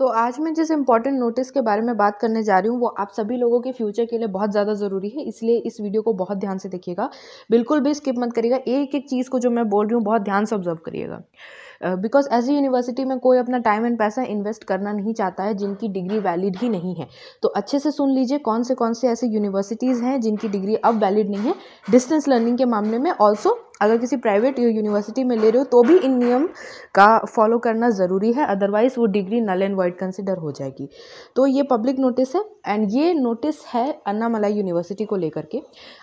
तो आज मैं जिस इम्पॉर्टेंट नोटिस के बारे में बात करने जा रही हूँ वो आप सभी लोगों के फ्यूचर के लिए बहुत ज़्यादा ज़रूरी है इसलिए इस वीडियो को बहुत ध्यान से देखिएगा बिल्कुल भी स्किप मत करिएगा एक एक चीज़ को जो मैं बोल रही हूँ बहुत ध्यान से ऑब्जर्व करिएगा बिकॉज ऐसी यूनिवर्सिटी में कोई अपना टाइम एंड पैसा इन्वेस्ट करना नहीं चाहता है जिनकी डिग्री वैलिड ही नहीं है तो अच्छे से सुन लीजिए कौन से कौन से ऐसे यूनिवर्सिटीज़ हैं जिनकी डिग्री अब वैलिड नहीं है डिस्टेंस लर्निंग के मामले में ऑल्सो अगर किसी प्राइवेट यूनिवर्सिटी में ले रहे हो तो भी इन नियम का फॉलो करना ज़रूरी है अदरवाइज़ वो degree null and void consider हो जाएगी तो ये पब्लिक नोटिस है एंड ये नोटिस है अन्नामलाई यूनिवर्सिटी को लेकर के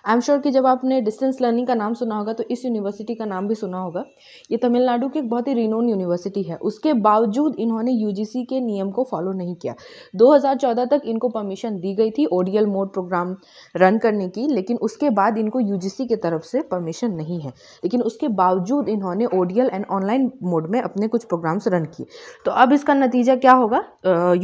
आई एम श्योर कि जब आपने डिस्टेंस लर्निंग का नाम सुना होगा तो इस यूनिवर्सिटी का नाम भी सुना होगा ये तमिलनाडु की एक बहुत ही रिनोन यूनिवर्सिटी है उसके बावजूद इन्होंने यूजीसी के नियम को फॉलो नहीं किया 2014 तक इनको परमिशन दी गई थी ओडीएल मोड प्रोग्राम रन करने की लेकिन उसके बाद इनको यूजीसी की तरफ से परमिशन नहीं है लेकिन उसके बावजूद इन्होंने ओडीएल एंड ऑनलाइन मोड में अपने कुछ प्रोग्राम्स रन किए तो अब इसका नतीजा क्या होगा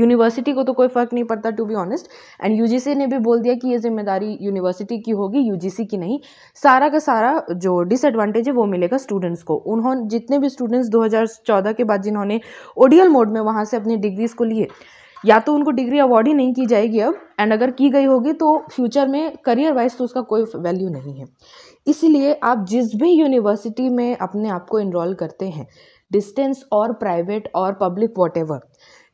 यूनिवर्सिटी uh, को तो कोई फ़र्क नहीं पड़ता to be honest and UGC ने भी बोल दिया कि ये जिम्मेदारी यूनिवर्सिटी की होगी यूजीसी की नहीं सारा का सारा जो डिसएडवांटेज है वो मिलेगा स्टूडेंट्स को उन्होंने जितने भी स्टूडेंट्स दो 2014 के बाद जिन्होंने ओडियल मोड में वहाँ से अपनी डिग्रीज़ को लिए या तो उनको डिग्री अवार्ड ही नहीं की जाएगी अब एंड अगर की गई होगी तो फ्यूचर में करियर वाइज तो उसका कोई वैल्यू नहीं है इसीलिए आप जिस भी यूनिवर्सिटी में अपने आप को इनरोल करते हैं डिस्टेंस और प्राइवेट और public what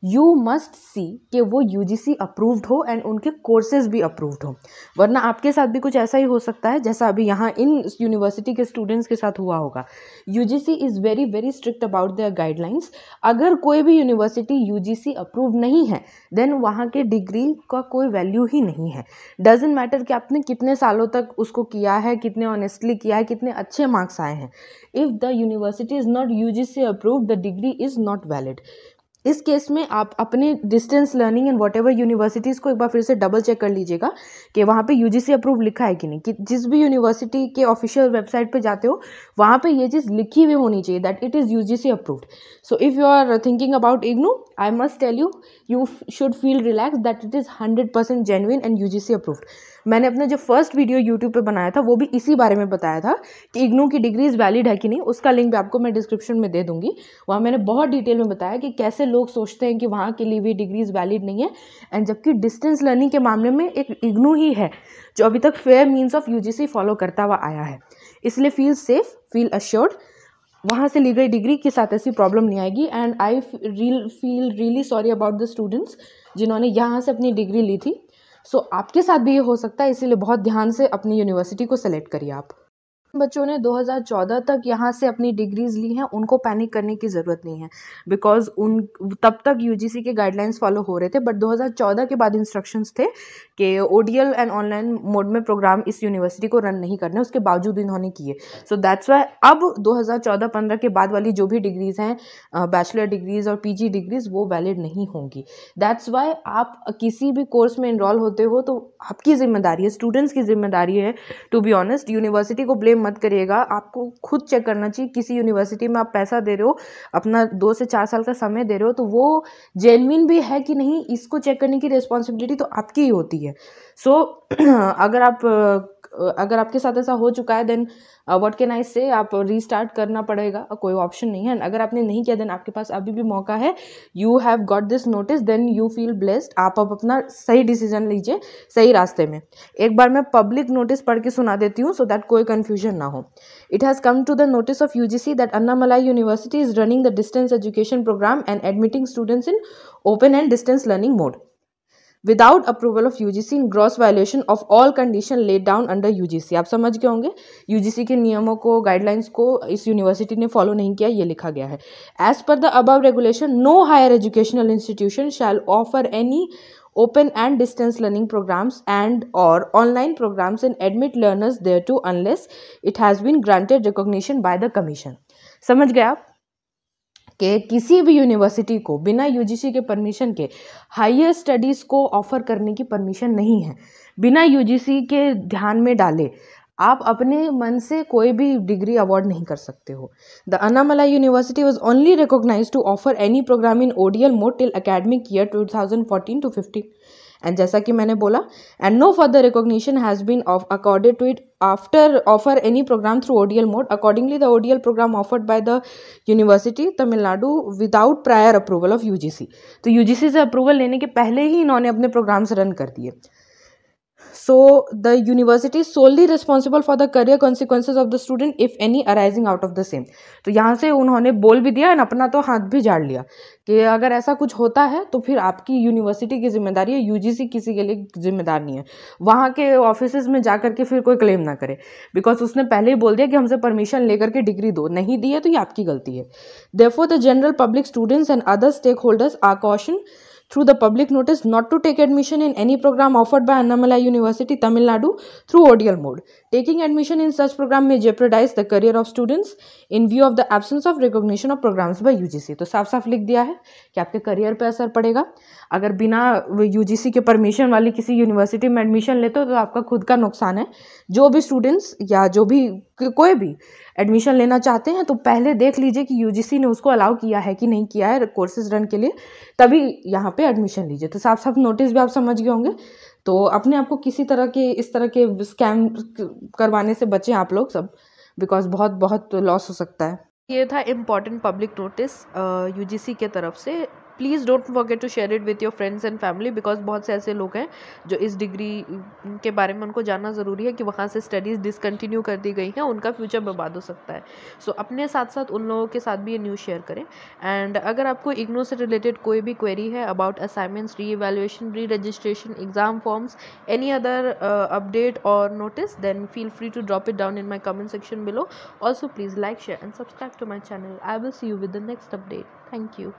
you must see कि वो यू अप्रूव्ड हो एंड उनके कोर्सेज भी अप्रूव्ड हो वरना आपके साथ भी कुछ ऐसा ही हो सकता है जैसा अभी यहाँ इन यूनिवर्सिटी के स्टूडेंट्स के साथ हुआ होगा U is very very strict about their guidelines अगर कोई भी यूनिवर्सिटी यू अप्रूव नहीं है देन वहाँ के डिग्री का कोई वैल्यू ही नहीं है डजेंट मैटर कि आपने कितने सालों तक उसको किया है कितने ऑनेस्टली किया है कितने अच्छे मार्क्स आए हैं if the university is not U G C approve the degree is not valid इस केस में आप अपने distance learning and whatever universities को एक बार फिर से डबल चेक कर लीजिएगा कि वहाँ पे यूजीसी अप्रूव लिखा है कि नहीं कि जिस भी यूनिवर्सिटी के ऑफिशियल वेबसाइट पे जाते हो वहाँ पे ये चीज़ लिखी हुई होनी चाहिए that it is UGC approved so if you are thinking about IGNOU I must tell you you should feel relax that it is hundred percent genuine and U G approved मैंने अपना जो फर्स्ट वीडियो यूट्यूब पर बनाया था वो भी इसी बारे में बताया था कि इग्नू की डिग्रीज वैलिड है कि नहीं उसका लिंक भी आपको मैं डिस्क्रिप्शन में दे दूँगी वहाँ मैंने बहुत डिटेल में बताया कि कैसे लोग सोचते हैं कि वहाँ के लिए भी डिग्रीज़ वैलिड नहीं है एंड जबकि डिस्टेंस लर्निंग के मामले में एक इग्नू ही है जो अभी तक fair means of UGC follow करता हुआ आया है इसलिए फील सेफ फील अश्योर्ड वहाँ से ली गई डिग्री के साथ ऐसी प्रॉब्लम नहीं आएगी and I real feel really sorry about the students जिन्होंने यहाँ से अपनी डिग्री ली थी सो so, आपके साथ भी ये हो सकता है इसीलिए बहुत ध्यान से अपनी यूनिवर्सिटी को सेलेक्ट करिए आप बच्चों ने 2014 तक यहाँ से अपनी डिग्रीज़ ली हैं उनको पैनिक करने की ज़रूरत नहीं है बिकॉज उन तब तक यूजीसी के गाइडलाइंस फॉलो हो रहे थे बट 2014 के बाद इंस्ट्रक्शंस थे कि ओडीएल एंड ऑनलाइन मोड में प्रोग्राम इस यूनिवर्सिटी को रन नहीं करने उसके बावजूद इन्होंने किए सो दैट्स वाई अब 2014-15 के बाद वाली जो भी डिग्रीज़ हैं बैचलर डिग्रीज़ और पी डिग्रीज़ वो वैलिड नहीं होंगी दैट्स वाई आप किसी भी कोर्स में इनरोल होते हो तो आपकी जिम्मेदारी है स्टूडेंट्स की जिम्मेदारी है टू बी ऑनेस्ट यूनिवर्सिटी को ब्लेम मत करिएगा आपको खुद चेक करना चाहिए किसी यूनिवर्सिटी में आप पैसा दे रहे हो अपना दो से चार साल का समय दे रहे हो तो वो जेनविन भी है कि नहीं इसको चेक करने की रिस्पॉन्सिबिलिटी तो आपकी ही होती है सो अगर आप अगर आपके साथ ऐसा हो चुका है देन वट कैन आई से आप रीस्टार्ट करना पड़ेगा कोई ऑप्शन नहीं है अगर आपने नहीं किया देन आपके पास अभी भी मौका है you have got this notice then you feel blessed आप अब अपना सही डिसीजन लीजिए सही रास्ते में एक बार मैं पब्लिक नोटिस पढ़ के सुना देती हूँ सो दैट कोई कन्फ्यूजन ना हो it has come to the notice of U G C that Annamalai university is running the distance education program and admitting students in open and distance learning mode without approval of UGC in gross violation of all condition let down under UGC आप समझ गए होंगे UGC के नियमों को guidelines को इस university ने फॉलो नहीं किया ये लिखा गया है as per the above regulation no higher educational institution shall offer any open and distance learning programs and और online programs in admit learners thereto unless it has been granted recognition by the commission समझ गए आप के किसी भी university को बिना UGC के परमिशन के हायर स्टडीज़ को ऑफ़र करने की परमिशन नहीं है बिना यूजीसी के ध्यान में डाले आप अपने मन से कोई भी डिग्री अवार्ड नहीं कर सकते हो the Annamalai university was only recognize to offer any program in ODL mode till academic year two thousand fourteen to fifteen and जैसा कि मैंने बोला and no further recognition has been of accorded to it after offer any program through ODL mode accordingly the ODL program offered by the university Tamil Nadu without prior approval of U तो U से अप्रूवल लेने के पहले ही इन्होंने अपने programmes run कर दिए so the university is solely responsible for the career consequences of the student if any arising out of the same तो यहाँ से उन्होंने बोल भी दिया एंड अपना तो हाथ भी झाड़ लिया कि अगर ऐसा कुछ होता है तो फिर आपकी यूनिवर्सिटी की जिम्मेदारी है यूजीसी किसी के लिए जिम्मेदार नहीं है वहाँ के ऑफिस में जा करके फिर कोई क्लेम ना करे बिकॉज उसने पहले ही बोल दिया कि हमसे परमिशन लेकर के डिग्री दो नहीं दी है तो ये आपकी गलती है therefore the general public students and other stakeholders are caution through the public notice not to take admission in any program offered by Annamalai University, Tamil Nadu through ODL mode. Taking admission in such program may jeopardize the career of students in view of the absence of recognition of programs by UGC. to saaf saaf likh diya hai ki aapke career pe asar padega agar bina ugc ke permission wali kisi university mein admission lete ho to aapka khud ka nuksan hai jo bhi students ya jo bhi कोई भी admission लेना चाहते हैं तो पहले देख लीजिए कि यूजीसी ने उसको अलाउ किया है कि नहीं किया है कोर्सेज रन के लिए तभी यहाँ पे एडमिशन लीजिए तो साफ साफ नोटिस भी आप समझ गए होंगे तो अपने आप को किसी तरह के इस तरह के स्कैम करवाने से बचें आप लोग सब बिकॉज बहुत बहुत लॉस हो सकता है ये था इम्पॉर्टेंट पब्लिक नोटिस यूजीसी के तरफ से please don't forget to share it with your friends and family because बहुत से ऐसे लोग हैं जो इस डिग्री के बारे में उनको जानना ज़रूरी है कि वहाँ से स्टडीज़ डिसकन्टिन्यू कर दी गई हैं उनका फ्यूचर बर्बाद हो सकता है सो so, अपने साथ साथ उन लोगों के साथ भी ये न्यूज़ शेयर करें एंड अगर आपको इग्नो से रिलेटेड कोई भी क्वेरी है about assignments re evaluation re registration exam forms any other update और notice then feel free to drop it down in my comment section below also please like share and subscribe to my channel I will see you with the next update thank you